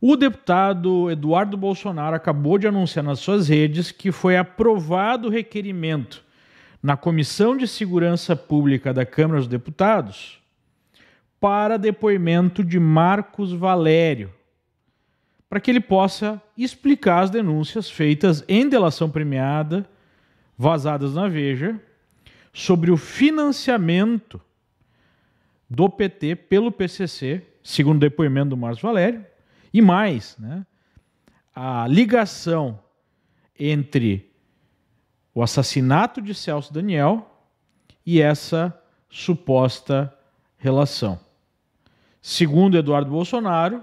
O deputado Eduardo Bolsonaro acabou de anunciar nas suas redes que foi aprovado o requerimento na Comissão de Segurança Pública da Câmara dos Deputados para depoimento de Marcos Valério, para que ele possa explicar as denúncias feitas em delação premiada, vazadas na Veja, sobre o financiamento do PT pelo PCC, segundo depoimento do Marcos Valério e mais, né? a ligação entre o assassinato de Celso Daniel e essa suposta relação. Segundo Eduardo Bolsonaro,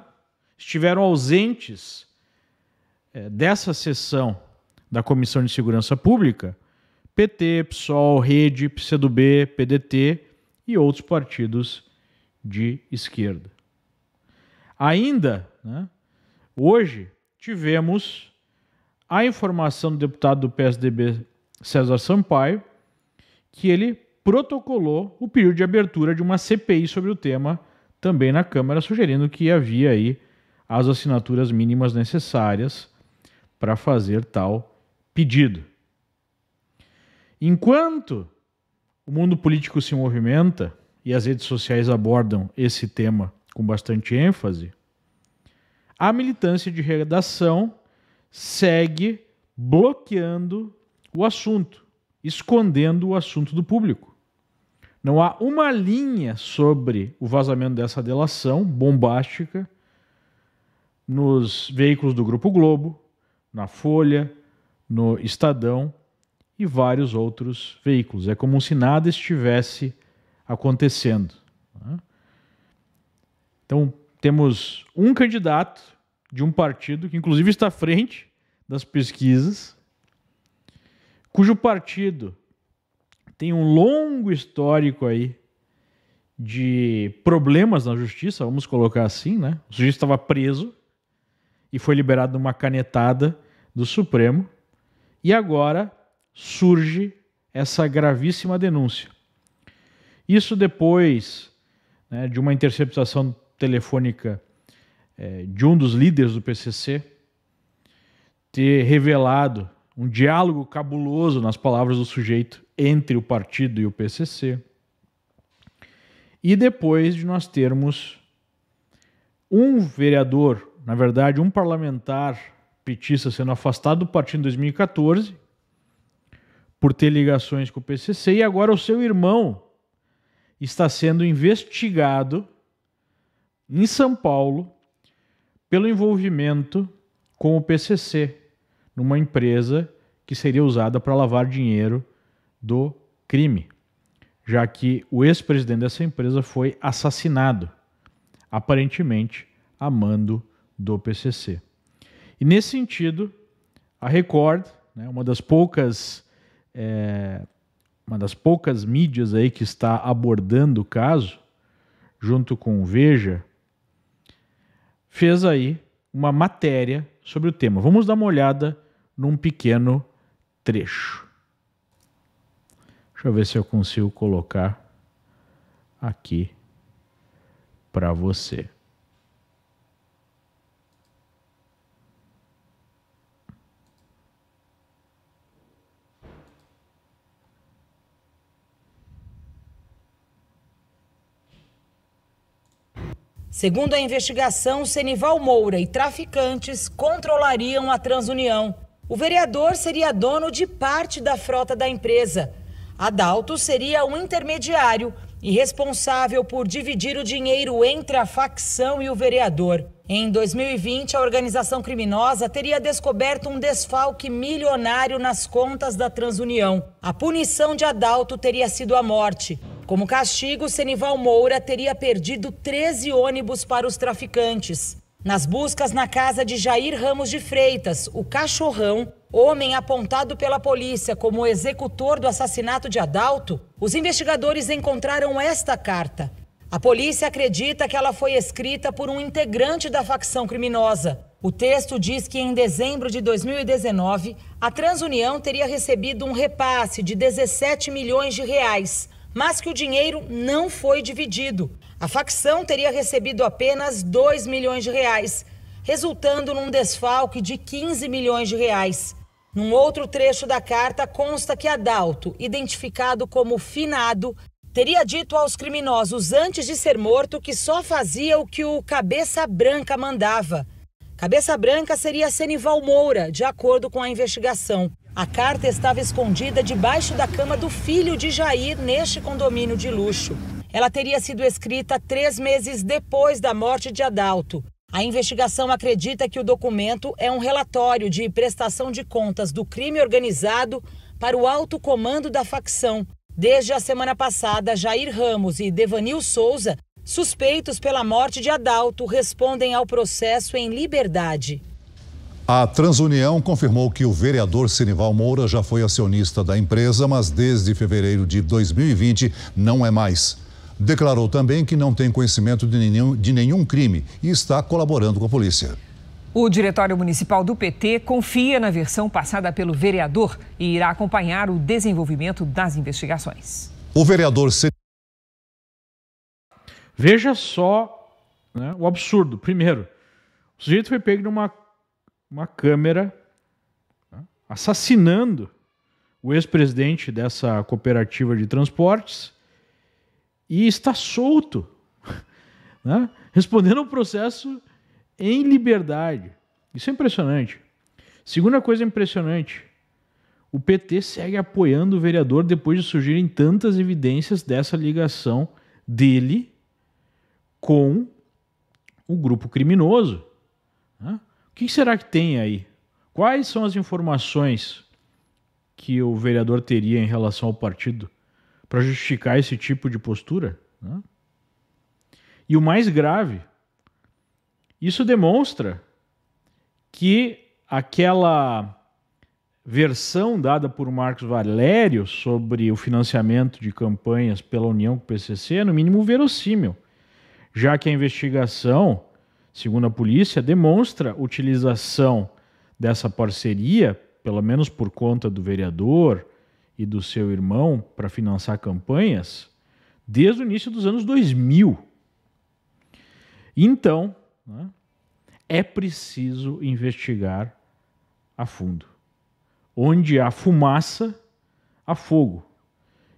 estiveram ausentes eh, dessa sessão da Comissão de Segurança Pública PT, PSOL, Rede, PCdoB, PDT e outros partidos de esquerda. Ainda né? Hoje tivemos a informação do deputado do PSDB César Sampaio que ele protocolou o período de abertura de uma CPI sobre o tema também na Câmara, sugerindo que havia aí as assinaturas mínimas necessárias para fazer tal pedido. Enquanto o mundo político se movimenta e as redes sociais abordam esse tema com bastante ênfase, a militância de redação segue bloqueando o assunto, escondendo o assunto do público. Não há uma linha sobre o vazamento dessa delação bombástica nos veículos do Grupo Globo, na Folha, no Estadão e vários outros veículos. É como se nada estivesse acontecendo. Né? Então, temos um candidato de um partido que, inclusive, está à frente das pesquisas, cujo partido tem um longo histórico aí de problemas na justiça, vamos colocar assim, né? O sujeito estava preso e foi liberado numa canetada do Supremo. E agora surge essa gravíssima denúncia. Isso depois né, de uma interceptação telefônica é, de um dos líderes do PCC ter revelado um diálogo cabuloso, nas palavras do sujeito, entre o partido e o PCC. E depois de nós termos um vereador, na verdade, um parlamentar petista sendo afastado do partido em 2014 por ter ligações com o PCC e agora o seu irmão está sendo investigado em São Paulo pelo envolvimento com o PCC, numa empresa que seria usada para lavar dinheiro do crime, já que o ex-presidente dessa empresa foi assassinado, aparentemente a mando do PCC. E nesse sentido, a Record, né, uma das poucas é, uma das poucas mídias aí que está abordando o caso, junto com Veja, fez aí uma matéria sobre o tema. Vamos dar uma olhada num pequeno trecho. Deixa eu ver se eu consigo colocar aqui para você. Segundo a investigação, Senival Moura e traficantes controlariam a Transunião. O vereador seria dono de parte da frota da empresa. Adalto seria um intermediário e responsável por dividir o dinheiro entre a facção e o vereador. Em 2020, a organização criminosa teria descoberto um desfalque milionário nas contas da Transunião. A punição de Adalto teria sido a morte. Como castigo, Senival Moura teria perdido 13 ônibus para os traficantes. Nas buscas na casa de Jair Ramos de Freitas, o cachorrão, homem apontado pela polícia como executor do assassinato de Adalto, os investigadores encontraram esta carta. A polícia acredita que ela foi escrita por um integrante da facção criminosa. O texto diz que em dezembro de 2019, a Transunião teria recebido um repasse de 17 milhões de reais mas que o dinheiro não foi dividido. A facção teria recebido apenas 2 milhões de reais, resultando num desfalque de 15 milhões de reais. Num outro trecho da carta consta que Adalto, identificado como finado, teria dito aos criminosos antes de ser morto que só fazia o que o Cabeça Branca mandava. Cabeça Branca seria Senival Moura, de acordo com a investigação. A carta estava escondida debaixo da cama do filho de Jair neste condomínio de luxo. Ela teria sido escrita três meses depois da morte de Adalto. A investigação acredita que o documento é um relatório de prestação de contas do crime organizado para o alto comando da facção. Desde a semana passada, Jair Ramos e Devanil Souza, suspeitos pela morte de Adalto, respondem ao processo em liberdade. A Transunião confirmou que o vereador Sinival Moura já foi acionista da empresa, mas desde fevereiro de 2020 não é mais. Declarou também que não tem conhecimento de nenhum, de nenhum crime e está colaborando com a polícia. O Diretório Municipal do PT confia na versão passada pelo vereador e irá acompanhar o desenvolvimento das investigações. O vereador. Veja só né, o absurdo. Primeiro, o sujeito foi pego numa uma câmera né, assassinando o ex-presidente dessa cooperativa de transportes e está solto, né? respondendo ao processo em liberdade. Isso é impressionante. Segunda coisa impressionante: o PT segue apoiando o vereador depois de surgirem tantas evidências dessa ligação dele com o grupo criminoso. Né? O que será que tem aí? Quais são as informações que o vereador teria em relação ao partido para justificar esse tipo de postura? Né? E o mais grave, isso demonstra que aquela versão dada por Marcos Valério sobre o financiamento de campanhas pela União com o PCC é, no mínimo, verossímil, já que a investigação segundo a polícia, demonstra utilização dessa parceria, pelo menos por conta do vereador e do seu irmão, para financiar campanhas, desde o início dos anos 2000. Então, né, é preciso investigar a fundo. Onde há fumaça, há fogo.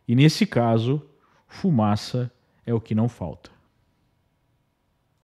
E nesse caso, fumaça é o que não falta.